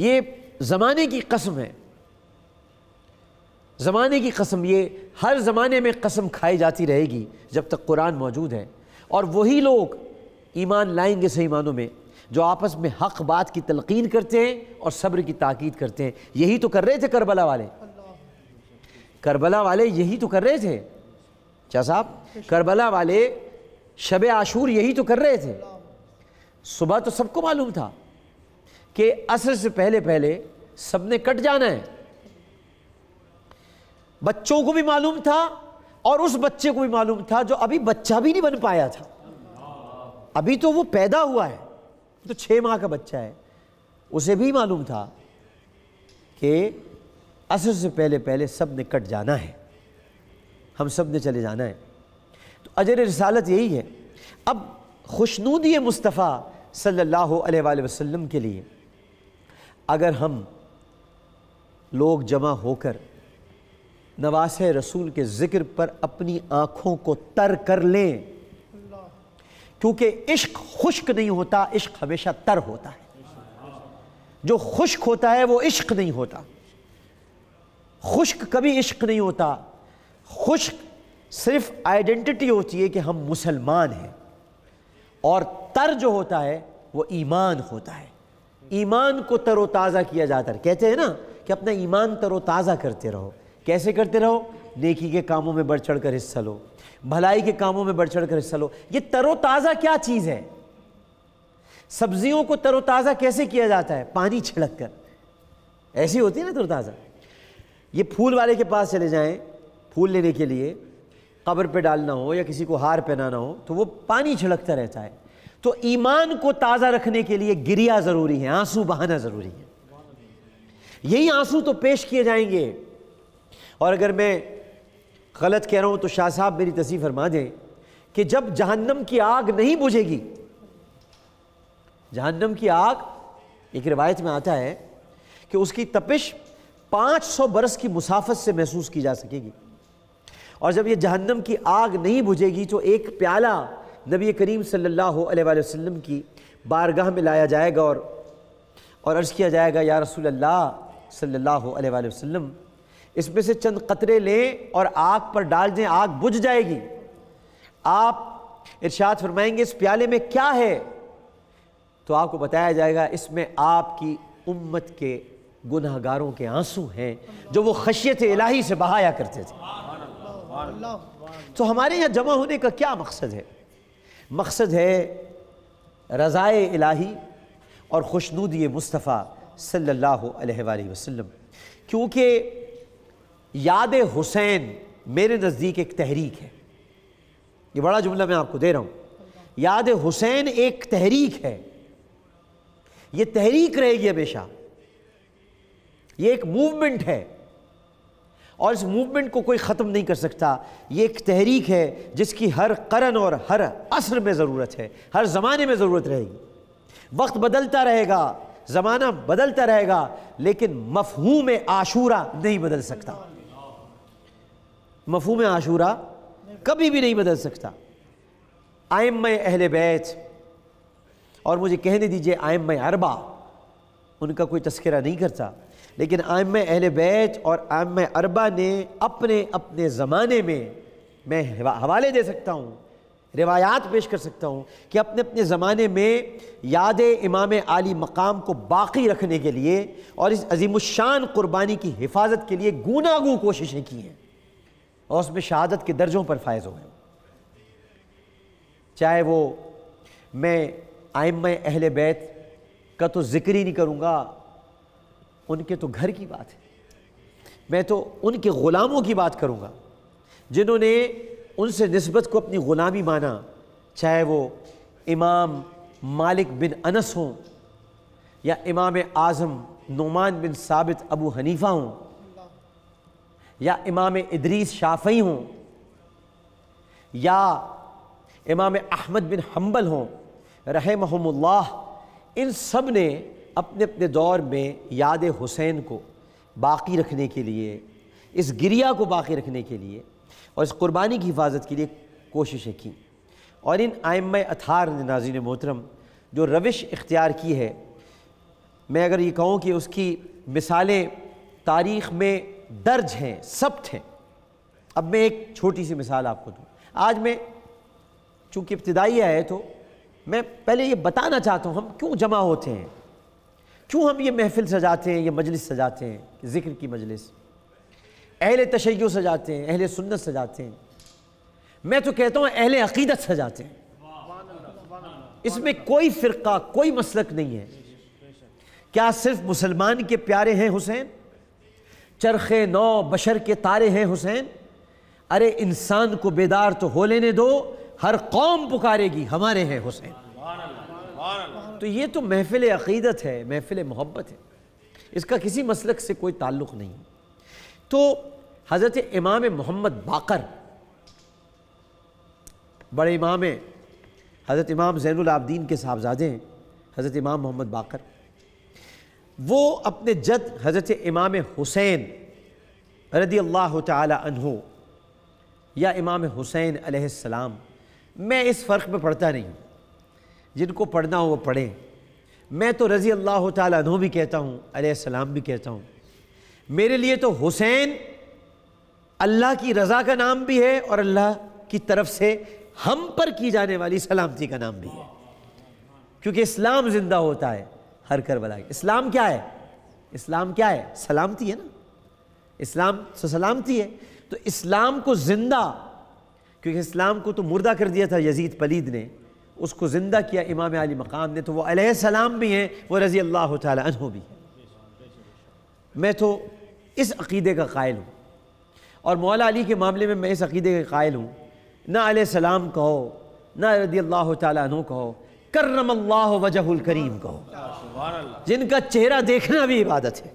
ये ज़माने की कसम है ज़माने की कसम ये हर ज़माने में कसम खाई जाती रहेगी जब तक कुरान मौजूद है और वही लोग ईमान लाएंगे सही मानों में जो आपस में हक बात की तलकीन करते हैं और सब्र की ताकीद करते हैं यही तो कर रहे थे करबला वाले करबला वाले यही तो कर रहे थे क्या साहब करबला वाले शब आशूर यही तो कर रहे थे सुबह तो सबको मालूम था कि असर से पहले पहले सबने कट जाना है बच्चों को भी मालूम था और उस बच्चे को भी मालूम था जो अभी बच्चा भी नहीं बन पाया था अभी तो वो पैदा हुआ है तो छः माह का बच्चा है उसे भी मालूम था कि असर से पहले पहले सब ने कट जाना है हम सब ने चले जाना है तो अजर रसालत यही है अब खुशनूदी मुस्तफ़ा सल्लल्लाहु अलैहि वसल्लम के लिए अगर हम लोग जमा होकर नवास रसूल के ज़िक्र पर अपनी आँखों को तर कर लें क्योंकि इश्क खुश्क नहीं होता इश्क हमेशा तर होता है जो खुश्क होता है वो इश्क नहीं होता खुश्क कभी इश्क नहीं होता खुश्क सिर्फ आइडेंटिटी होती है कि हम मुसलमान हैं और तर जो होता है वो ईमान होता है ईमान को तरोताज़ा किया जाता है कहते हैं ना कि अपना ईमान तरोताज़ा करते रहो कैसे करते रहो नेकी के कामों में बढ़ चढ़ कर हिस्सा लो भलाई के कामों में बढ़ चढ़ कर हिस्सा लो ये तरोताज़ा क्या चीज़ है सब्जियों को तरोताज़ा कैसे किया जाता है पानी छिड़क कर ऐसी होती है ना तरोताज़ा ये फूल वाले के पास चले जाएँ फूल लेने के लिए कब्र पे डालना हो या किसी को हार पहनाना हो तो वो पानी छिड़कता रहता है तो ईमान को ताज़ा रखने के लिए गिरिया ज़रूरी है आंसू बहाना ज़रूरी है यही आंसू तो पेश किए जाएंगे और अगर मैं गलत कह रहा हूं तो शाह साहब मेरी तस्वीर फरमा दें कि जब जहन्नम की आग नहीं बुझेगी जहन्नम की आग एक रिवायत में आता है कि उसकी तपिश 500 बरस की मुसाफत से महसूस की जा सकेगी और जब ये जहन्नम की आग नहीं बुझेगी तो एक प्याला नबी करीम सल्लल्लाहु अलैहि वसल्लम की बारगाह में लाया जाएगा और और अर्ज़ किया जाएगा या रसूल अल्लाह सल्लल्लाहु अलैहि वसल्लम इसमें से चंद कतरे लें और आग पर डाल दें आग बुझ जाएगी आप इरशाद फरमाएंगे इस प्याले में क्या है तो आपको बताया जाएगा इसमें आपकी उम्मत के गुनाहगारों के आंसू हैं जो वो खशियत इलाही से बहाया करते थे तो हमारे यहाँ जमा होने का क्या मकसद है मकसद है रज़ाए इलाही और खुशनुदी मुस्तफ़ा सल्लल्लाहु अलैहि वसल्लम क्योंकि याद हुसैन मेरे नज़दीक एक तहरीक है ये बड़ा जुमला मैं आपको दे रहा हूँ याद हुसैन एक तहरीक है ये तहरीक रहेगी हमेशा ये एक मूवमेंट है और इस मूवमेंट को कोई ख़त्म नहीं कर सकता ये एक तहरीक है जिसकी हर करण और हर असर में ज़रूरत है हर ज़माने में ज़रूरत रहेगी वक्त बदलता रहेगा ज़माना बदलता रहेगा लेकिन मफहूम आशूरा नहीं बदल सकता मफहूम आशूरा कभी भी नहीं बदल सकता आयम अहल बैत और मुझे कहने दीजिए आयम अरबा उनका कोई तस्करा नहीं करता लेकिन आम अहल बैच और आम अरबा ने अपने अपने ज़माने में मैं हवाले दे सकता हूँ रिवायात पेश कर सकता हूँ कि अपने अपने ज़माने में याद इमाम आली मकाम को बाकी रखने के लिए और इस अजीमशान क़ुरबानी की हिफाजत के लिए गुनागू कोशिशें की हैं और उसमें शहादत के दर्जों पर फायज हो गए चाहे वो मैं आयम अहल बैत का तो ज़िक्र ही नहीं करूँगा उनके तो घर की बात है मैं तो उनके ग़ुलामों की बात करूँगा जिन्होंने उनसे नस्बत को अपनी ग़ुलामी माना चाहे वो इमाम मालिक बिन अनस हों या इमाम आज़म नुमान बिन साबित अबू हनीफ़ा हों या इमाम इदरीस शाफ़ी हों या इमाम अहमद बिन हम्बल हों रहमहमुल्लाह इन सब ने अपने अपने दौर में याद हुसैन को बाकी रखने के लिए इस गिरिया को बाकी रखने के लिए और इस कुर्बानी की हिफाजत के लिए कोशिशें की और इन आयम अथार ने नाजिन मोहतरम जो रविश इख्तियार की है मैं अगर ये कहूँ कि उसकी मिसालें तारीख़ में दर्ज हैं सब्त हैं अब मैं एक छोटी सी मिसाल आपको दूँ आज मैं चूँकि इब्तदाई आए तो मैं पहले ये बताना चाहता हूँ हम क्यों जमा होते हैं क्यों हम ये महफिल सजाते हैं ये मजलिस सजाते हैं ज़िक्र की मजलिस अहल तशैय सजाते हैं अहल सुन्नत सजाते हैं मैं तो कहता हूँ अहल अकीदत सजाते हैं इसमें कोई फ़िरका कोई मसलक नहीं है क्या सिर्फ मुसलमान के प्यारे हैं हुसैन चरखे नौ बशर के तारे हैं हुसैन अरे इंसान को बेदार तो हो लेने दो हर कौम पुकारेगी हमारे हैं हुसैन तो ये तो महफिल अक़ीदत है महफिल मोहब्बत है इसका किसी मसलक से कोई ताल्लुक़ नहीं तो हज़रत इमाम मोहम्मद बाकर बड़े इमाम हज़रत इमाम जैनदीन के साहबजादे हैं हज़रत इमाम मोहम्मद बाकर वो अपने जद हज़रत इमाम हुसैन रदी अल्लाह तहो या इमाम हुसैन अलैहिस्सलाम मैं इस फ़र्क में पढ़ता नहीं हूँ जिनको पढ़ना हो वो पढ़ें मैं तो रज़ी अल्लाह तु भी कहता हूँ अलैहिस्सलाम भी कहता हूँ मेरे लिए तो हुसैन अल्लाह की रज़ा का नाम भी है और अल्लाह की तरफ से हम पर की जाने वाली सलामती का नाम भी है क्योंकि इस्लाम ज़िंदा होता है हर करबला इस्लाम क्या है इस्लाम क्या है सलामती है ना इस्लाम से सलामती है तो इस्लाम को ज़िंदा क्योंकि इस्लाम को तो मुर्दा कर दिया था यजीद पलीद ने उसको ज़िंदा किया इमाम अली मकाम ने तो वो सलाम भी हैं वो रज़ी अल्लाह तहों भी मैं तो इस अकीदे का कायल हूँ और मौला अली के मामले में मैं इस अकीदे का कायल हूँ ना सलाम कहो ना रजी अल्लाह तहों कहो करम अल्लाह वजहुल करीम कहो जिनका चेहरा देखना भी इबादत है